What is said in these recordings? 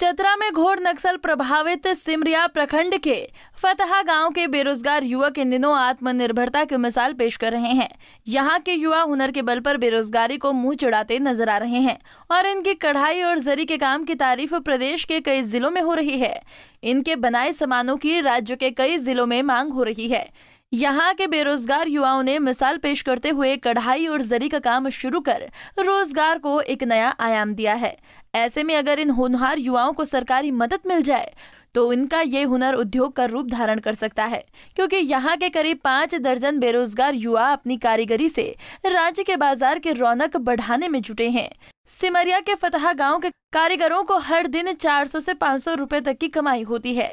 चतरा में घोर नक्सल प्रभावित सिमरिया प्रखंड के फतहा गांव के बेरोजगार युवक इन दिनों आत्मनिर्भरता की मिसाल पेश कर रहे हैं यहाँ के युवा हुनर के बल पर बेरोजगारी को मुंह चढ़ाते नजर आ रहे हैं और इनकी कढ़ाई और जरी के काम की तारीफ प्रदेश के कई जिलों में हो रही है इनके बनाए सामानों की राज्य के कई जिलों में मांग हो रही है यहाँ के बेरोजगार युवाओं ने मिसाल पेश करते हुए कढ़ाई और जरी का काम शुरू कर रोजगार को एक नया आयाम दिया है ऐसे में अगर इन होनहार युवाओं को सरकारी मदद मिल जाए तो इनका ये हुनर उद्योग का रूप धारण कर सकता है क्योंकि यहाँ के करीब पाँच दर्जन बेरोजगार युवा अपनी कारीगरी से राज्य के बाजार के रौनक बढ़ाने में जुटे हैं सिमरिया के फतहा गांव के कारीगरों को हर दिन 400 से 500 रुपए तक की कमाई होती है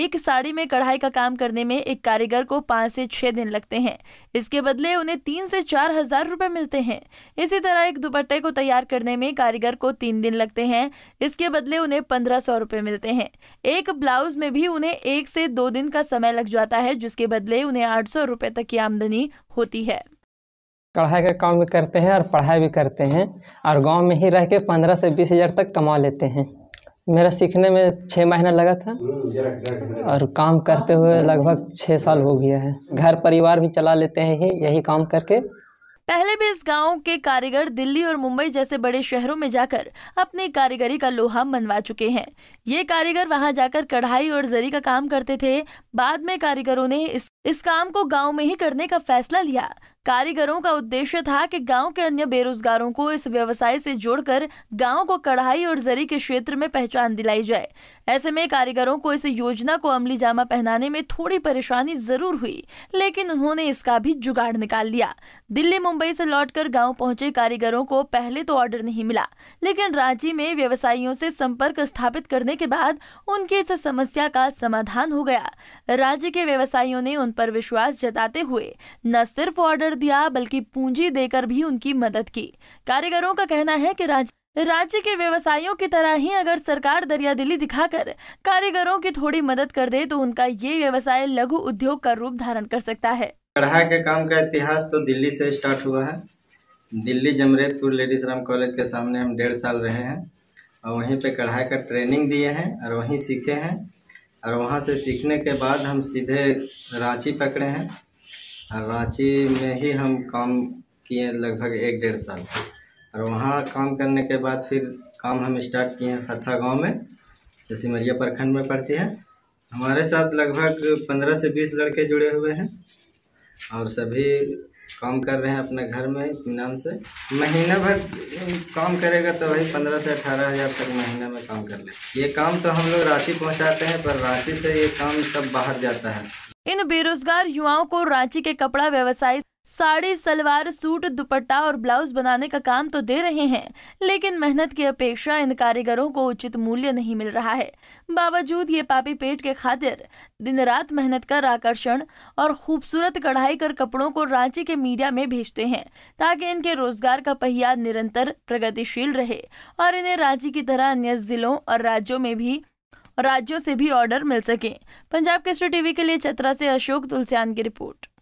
एक साड़ी में कढ़ाई का काम करने में एक कारीगर को पाँच से छह दिन लगते हैं इसके बदले उन्हें तीन से चार हजार रुपए मिलते हैं इसी तरह एक दुपट्टे को तैयार करने में कारीगर को तीन दिन लगते हैं इसके बदले उन्हें पंद्रह सौ रुपए मिलते हैं एक ब्लाउज में भी उन्हें एक से दो दिन का समय लग जाता है जिसके बदले उन्हें आठ सौ रुपए तक की आमदनी होती है कढ़ाई का काम भी करते हैं और पढ़ाई भी करते हैं और गांव में ही रह के पंद्रह से बीस हज़ार तक कमा लेते हैं मेरा सीखने में छः महीना लगा था और काम करते हुए लगभग छः साल हो गया है घर परिवार भी चला लेते हैं ही यही काम करके पहले भी इस गांव के कारीगर दिल्ली और मुंबई जैसे बड़े शहरों में जाकर अपनी कारीगरी का लोहा मनवा चुके हैं ये कारीगर वहां जाकर कढ़ाई और जरी का काम करते थे बाद में कारीगरों ने इस इस काम को गांव में ही करने का फैसला लिया कारीगरों का उद्देश्य था कि गांव के अन्य बेरोजगारों को इस व्यवसाय से जोड़कर गांव को कढ़ाई और जरी के क्षेत्र में पहचान दिलाई जाए ऐसे में कारीगरों को इस योजना को अमली जामा पहनाने में थोड़ी परेशानी जरूर हुई लेकिन उन्होंने इसका भी जुगाड़ निकाल लिया दिल्ली मुंबई से लौटकर गांव पहुंचे कारीगरों को पहले तो ऑर्डर नहीं मिला लेकिन रांची में व्यवसायियों से संपर्क स्थापित करने के बाद उनकी इस समस्या का समाधान हो गया राज्य के व्यवसायियों ने उन पर विश्वास जताते हुए न सिर्फ ऑर्डर अवसर दिया बल्कि पूंजी देकर भी उनकी मदद की कारीगरों का कहना है कि राज्य राज्य के व्यवसायियों की तरह ही अगर सरकार दरिया दिली दिखाकर कारीगरों की थोड़ी मदद कर दे तो उनका ये व्यवसाय लघु उद्योग का रूप धारण कर सकता है कढ़ाई के काम का इतिहास तो दिल्ली से स्टार्ट हुआ है दिल्ली जमरेदपुर लेडीज राम कॉलेज के सामने हम डेढ़ साल रहे हैं और वहीं पे कढ़ाई का ट्रेनिंग दिए हैं और वहीं सीखे हैं और वहाँ से सीखने के बाद हम सीधे रांची पकड़े हैं और रांची में ही हम काम किए लगभग एक डेढ़ साल और वहाँ काम करने के बाद फिर काम हम स्टार्ट किए हैं फथा गांव में जो सिमरिया प्रखंड में पड़ती है हमारे साथ लगभग पंद्रह से बीस लड़के जुड़े हुए हैं और सभी काम कर रहे हैं अपने घर में इतमान से महीना भर काम करेगा तो वही पंद्रह से अठारह हज़ार तक महीने में काम कर ले ये काम तो हम लोग रांची पहुंचाते हैं पर रांची से ये काम सब बाहर जाता है इन बेरोजगार युवाओं को रांची के कपड़ा व्यवसाय साड़ी सलवार सूट दुपट्टा और ब्लाउज बनाने का काम तो दे रहे हैं लेकिन मेहनत की अपेक्षा इन कारीगरों को उचित मूल्य नहीं मिल रहा है बावजूद ये पापी पेट के खातिर दिन रात मेहनत कर आकर्षण और खूबसूरत कढ़ाई कर कपड़ों को रांची के मीडिया में भेजते हैं ताकि इनके रोजगार का पहिया निरंतर प्रगतिशील रहे और इन्हें रांची की तरह अन्य जिलों और राज्यों में भी राज्यों से भी ऑर्डर मिल सके पंजाब केसरी टीवी के लिए चतरा से अशोक तुलसियान की रिपोर्ट